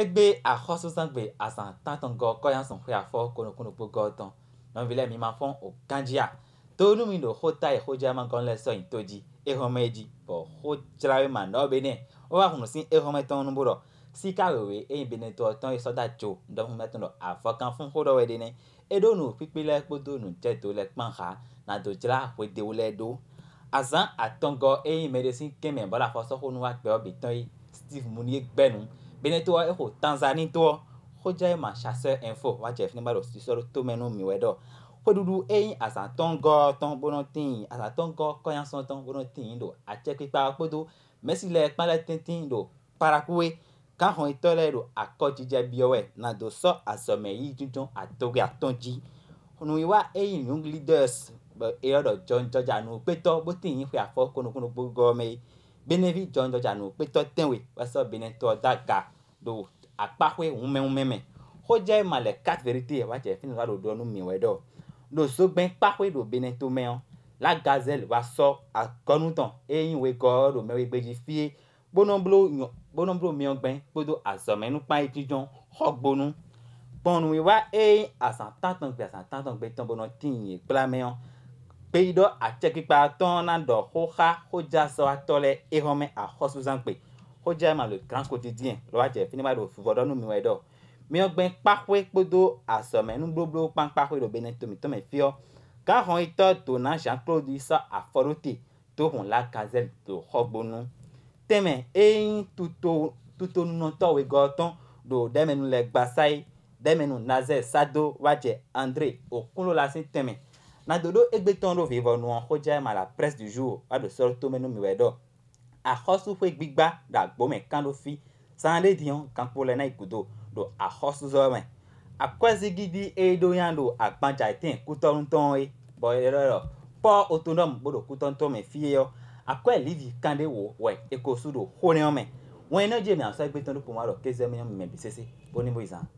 egbe axɔsusãgbe azãtãtɔŋgɔ kɔyansɔ̃xeafɔ konokonokpogɔ tɔn nɔvile mimafɔ okanjia tonu mi no xota yi xodzamagɔn le sɔyin to dzi exɔme dzi bɔ xodzrawe ma nɔ be nɛ wova xɔnu si exɔme tɔn nubo rɔ sika wewe eyi bene tɔ tɔn yi sɔda tso ŋdɔmɔmɛtɔn rɔ afɔkan fún xo ɖɔwɛ de nɛ eɖo nu kpikpi lɛ kpodo nu dzeto le kpã xa na do dzra ƒodewo lɛ ɖo azã atɔŋgɔ eyi me ɖe si keme bɔla afɔsɔxɔnu wa gbɛwɔ bitɔ steve muni gbɛnu bene to exɔ tanzani toɔ xodze ma sase info wa dze fi ne ba do sisɔrɔ tomenu miwɛ dɔ xɔɖuɖu eyi azãtɔŋgɔ tɔn bonɔ tẽyi azãtɔŋgɔ kɔnyasɔ tɔn bonɔ tẽyi do atsekpekpa kpodo mesi le kpalɛ tẽtẽ do kparakue kahɔnitɔ lɛ do akɔdzidze biɔwɛ nado sɔ azɔmɛ yi dzodzɔ atoge atɔ dzi nuyi wa eyi nugli dɔs bɛ eyɔ dɔ dzɔndzɔdza nu kpetɔ bo tẽyi ƒe afɔ konokono gbogbo me benevi dzɔndzɔdzanu kpetɔ tewe wɔsɔ benetɔ daga do akpaxoe ŋumɛŋumɛmɛ xɔdze ma le kat verite wa dze fi nua ɖoɖo nu miwɔe ɖɔ ɖo zogbɛ kpaxoe ɖo beneto mɛɔ la gazelle wa sɔ akɔnutɔ eyin wo gɔ ɖo mɛwe gbedzi fie bonoblo nyɔ bonoblo miɔgbɛ kpodo azɔmɛnukpa yi dzidzɔ xɔgbonu gbɔnuwe wa eyin asantatɔn gbe asantatɔn gbe tɔn bonɔ tiyin kple amɛɔ gbe yi ɖɔ atsekpekpe atɔ na dɔ xoxa xodza sɔ atɔ le exɔme axɔsuzãgbe xodza ma le grand quotidien lɔ wa dze fi ne ma ɖo vuvɔ ɖɔ nu mi wɔ yi ɖɔ miɔgbɛn kpaxɔe kpodo asɔme nubloblo kpankpaxɔe ɖo bene tomitɔme fiɔ gaxɔn yi tɔ dona jean claude sɔ afɔɖote to hun la gazelle to xɔgbonu tɛmɛ eyin tuto tutonunɔtɔwe gɔtɔn ɖo dɛmɛnu le gbasa yi dɛmɛnu nazɛ sado wa André andre okunu la si tɛmɛ na ɖoɖo egbetɔ ɖo vivɔnua xɔ dza ma la presse du jour wa ɖo sɔrɔ tome nu mi wɛ dɔ axɔsu ƒe gbigba ɖe agbome kan ɖo fi san ɖe diɔ gankpo le na ikudo ɖo axɔsu zɔ me akɔzi gidi eye ɖo yan ɖo agbadza ete kutɔ ŋutɔ ye bɔ ye ɖɔ lɔ kpɔ e oto ɖɔ mo ɖo kutɔ ŋutɔ me fi yɔ akɔe livi kan ɖe wò wɛ eko su ɖo xɔ ne yɔ me wɔn yi ne dze mi asɔ egbetɔ ɖo ƒomɔ ɖo keze mi ne mi me bi sese bo ne bo yi zan.